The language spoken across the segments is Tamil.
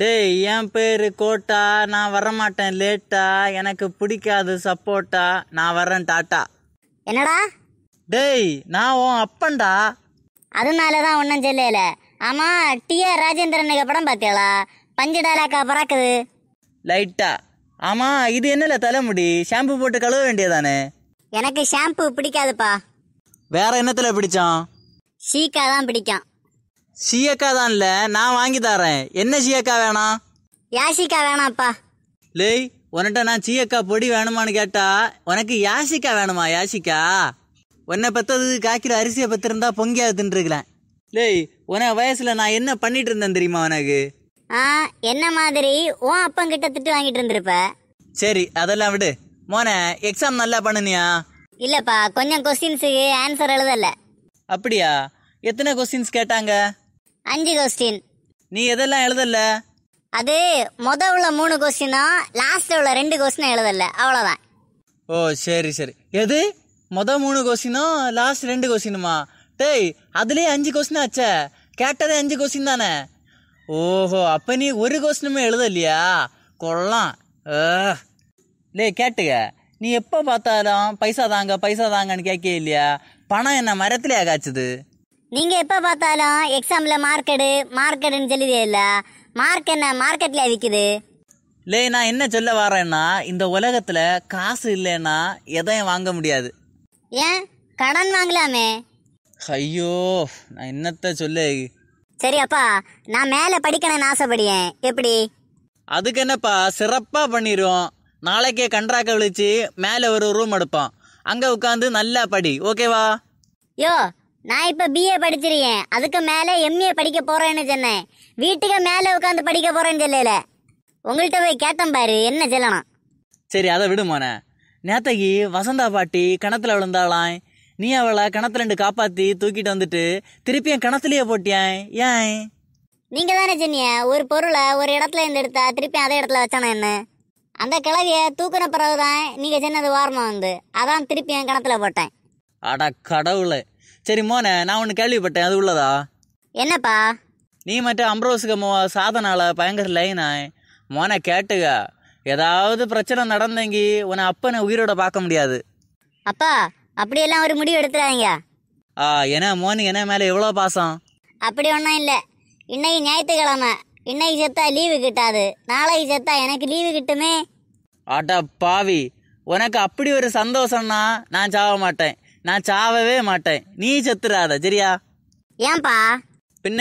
டேய் என் பேர் கோட்டா நான் வரமாட்டேன் லேட்டா எனக்கு பிடிக்காது சப்போட்டா நான் வரேன் டாட்டா என்னடா டேய் நான் உன் அப்பன்டா அதனால தான் ஒன்றும் சொல்லல ஆமாம் டி ஆர் ராஜேந்திரனுக்கு படம் பார்த்தீங்களா பஞ்சு டாலாக்கா பறக்குது லைட்டா ஆமாம் இது என்னல தலைமுடி ஷாம்பு போட்டு கழுவ வேண்டியதானே எனக்கு ஷாம்பு பிடிக்காதுப்பா வேற என்னத்தில் பிடிச்சோம் ஷீக்கா தான் பிடிக்கும் சீயக்கா தான்ல நான் வாங்கி தரேன் என்ன சீயக்கா வேணாம் யாசிக்கா வேணாம்ப்பா லேய் உன்கிட்ட நான் சீயக்கா பொடி வேணுமான்னு கேட்டா உனக்கு யாசிக்கா வேணுமா யாசிக்கா உன்னை பத்தது காய்க்கிற அரிசியை பத்திருந்தா பொங்கியாக தின்றுக்கலாம் லேய் உன வயசுல நான் என்ன பண்ணிட்டு இருந்தேன் தெரியுமா உனக்கு ஆ என்ன மாதிரி உன் அப்பங்கிட்ட திட்டு வாங்கிட்டு இருந்திருப்ப சரி அதெல்லாம் விடு மோனே எக்ஸாம் நல்லா பண்ணுனியா இல்லப்பா கொஞ்சம் கொஸ்டின்ஸுக்கு ஆன்சர் எழுதல அப்படியா எத்தனை கொஸ்டின்ஸ் கேட்டாங்க அஞ்சு கொஸ்டின் நீ எதெல்லாம் எழுதல அது முத உள்ள மூணு கொஸ்டினா லாஸ்ட்ல உள்ள ரெண்டு கொஸ்டின் எழுதல அவ்வளோதான் ஓ சரி சரி எது மொத மூணு கொஸ்டினும் லாஸ்ட் ரெண்டு கொஸ்டினுமா டேய் அதுலேயே அஞ்சு கொஸ்டின் ஆச்சே கேட்டதே அஞ்சு கொஸ்டின் தானே ஓஹோ அப்போ நீ ஒரு கொஸ்டினுமே எழுதலையா கொள்ளலாம் டேய் கேட்டுக நீ எப்போ பார்த்தாலும் பைசா தாங்க பைசா தாங்கன்னு கேட்க இல்லையா பணம் என்ன மரத்திலே காய்ச்சது நீங்க எப்ப பார்த்தாலும் எக்ஸாம்ல மார்க்கெடு மார்க்கெடுன்னு சொல்லி இல்ல மார்க் என்ன மார்க்கெட்ல விக்குது லே நான் என்ன சொல்ல வரேன்னா இந்த உலகத்துல காசு இல்லைன்னா எதையும் வாங்க முடியாது ஏன் கடன் வாங்கலாமே ஐயோ நான் என்னத்த சொல்ல சரி அப்பா நான் மேல படிக்கணும்னு ஆசைப்படியேன் எப்படி அதுக்கு என்னப்பா சிறப்பா பண்ணிடுவோம் நாளைக்கே கண்ட்ராக்க விழிச்சு மேல ஒரு ரூம் எடுப்போம் அங்க உட்காந்து நல்லா படி ஓகேவா யோ நான் இப்ப பிஏ படிச்சிருக்கேன் அதுக்கு மேல எம்ஏ படிக்க போறேன்னு சொன்னேன் வீட்டுக்கு மேல உட்காந்து படிக்க போறேன்னு சொல்லல உங்கள்கிட்ட போய் கேட்டேன் பாரு என்ன சொல்லணும் சரி அதை விடுமான நேத்தகி வசந்தா பாட்டி கிணத்துல விழுந்தாளாய் நீ அவளை கிணத்துல ரெண்டு காப்பாத்தி தூக்கிட்டு வந்துட்டு திருப்பியும் கிணத்துலயே போட்டியான் ஏன் நீங்க தானே சொன்னீங்க ஒரு பொருளை ஒரு இடத்துல இருந்து எடுத்தா திருப்பி அதே இடத்துல வச்சானா என்ன அந்த கிளவிய தூக்குன பிறகுதான் நீங்க சொன்னது வாரணம் வந்து அதான் திருப்பி என் கிணத்துல போட்டேன் அட கடவுளை சரி மோனே நான் ஒன்று கேள்விப்பட்டேன் அது உள்ளதா என்னப்பா நீ மட்டும் அம்ரோஸுக்கு மோ சாதனால பயங்கர லைனா மோனை கேட்டுக ஏதாவது பிரச்சனை நடந்தங்கி உன அப்பனை உயிரோட பார்க்க முடியாது அப்பா அப்படியெல்லாம் ஒரு முடிவு எடுத்துறாங்க ஆ ஏன்னா மோனு என்ன மேலே எவ்வளோ பாசம் அப்படி ஒன்றும் இல்லை இன்னைக்கு ஞாயிற்றுக்கிழமை இன்னைக்கு செத்தா லீவு கிட்டாது நாளைக்கு செத்தா எனக்கு லீவு கிட்டுமே ஆட்டா பாவி உனக்கு அப்படி ஒரு சந்தோஷம்னா நான் சாவ மாட்டேன் நான் சாவவே மாட்டேன் நீ செத்துறாத சரியா ஏன்பா பின்ன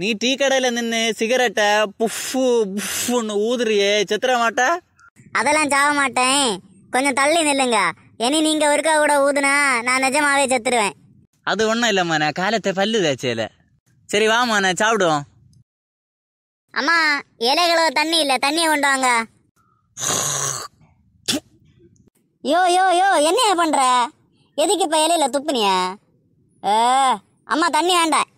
நீ டீ கடையில நின்று சிகரெட்டை புஃபு புஃபுன்னு ஊதுறியே செத்துற மாட்ட அதெல்லாம் சாவ மாட்டேன் கொஞ்சம் தள்ளி நில்லுங்க இனி நீங்க ஒருக்கா கூட ஊதுனா நான் நிஜமாவே செத்துருவேன் அது ஒன்றும் இல்ல நான் காலத்தை பல்லு தேச்சேல சரி வா நான் சாப்பிடுவோம் அம்மா இலைகளோ தண்ணி இல்லை தண்ணியை கொண்டு வாங்க யோ யோ யோ என்ன பண்ற எதுக்கு இப்போ இலையில துப்புனிய அம்மா தண்ணி வேண்டாம்